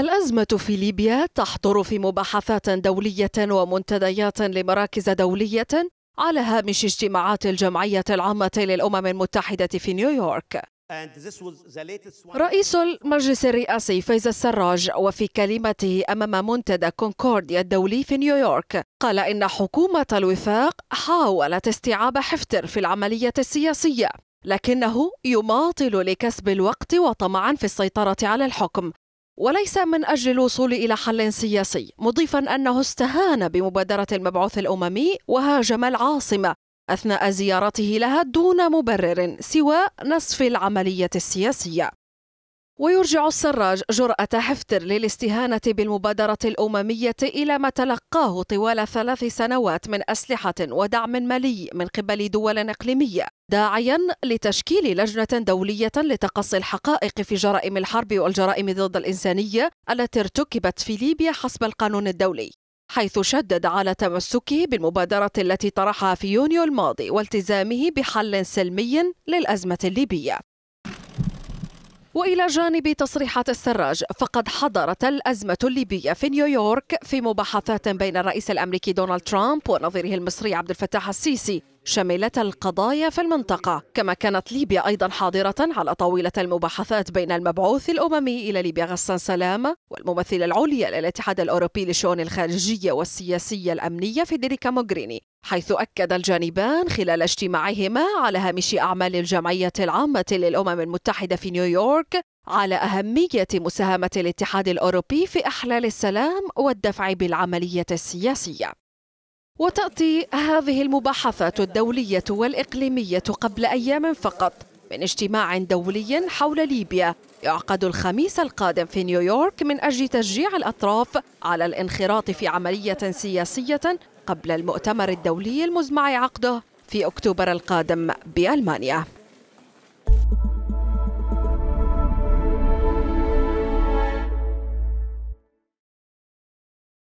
الأزمة في ليبيا تحضر في مباحثات دولية ومنتديات لمراكز دولية على هامش اجتماعات الجمعية العامة للأمم المتحدة في نيويورك رئيس المجلس الرئاسي فايز السراج وفي كلمته أمام منتدى كونكورديا الدولي في نيويورك قال إن حكومة الوفاق حاولت استيعاب حفتر في العملية السياسية لكنه يماطل لكسب الوقت وطمعا في السيطرة على الحكم وليس من أجل الوصول إلى حل سياسي مضيفا أنه استهان بمبادرة المبعوث الأممي وهاجم العاصمة أثناء زيارته لها دون مبرر سوى نصف العملية السياسية ويرجع السراج جرأة حفتر للاستهانة بالمبادرة الأممية إلى ما تلقاه طوال ثلاث سنوات من أسلحة ودعم مالي من قبل دول إقليمية داعيا لتشكيل لجنة دولية لتقصي الحقائق في جرائم الحرب والجرائم ضد الإنسانية التي ارتكبت في ليبيا حسب القانون الدولي حيث شدد على تمسكه بالمبادرة التي طرحها في يونيو الماضي والتزامه بحل سلمي للأزمة الليبية وإلى جانب تصريحات السراج فقد حضرت الأزمة الليبية في نيويورك في مباحثات بين الرئيس الأمريكي دونالد ترامب ونظيره المصري عبد الفتاح السيسي شملت القضايا في المنطقة كما كانت ليبيا أيضا حاضرة على طاولة المباحثات بين المبعوث الأممي إلى ليبيا غسان سلامة والممثل العليا للاتحاد الأوروبي لشؤون الخارجية والسياسية الأمنية فيدريكا موغريني حيث أكد الجانبان خلال اجتماعهما على هامش أعمال الجمعية العامة للأمم المتحدة في نيويورك على أهمية مساهمة الاتحاد الأوروبي في أحلال السلام والدفع بالعملية السياسية وتأتي هذه المباحثات الدولية والإقليمية قبل أيام فقط من اجتماع دولي حول ليبيا يعقد الخميس القادم في نيويورك من أجل تشجيع الأطراف على الانخراط في عملية سياسية قبل المؤتمر الدولي المزمع عقده في أكتوبر القادم بألمانيا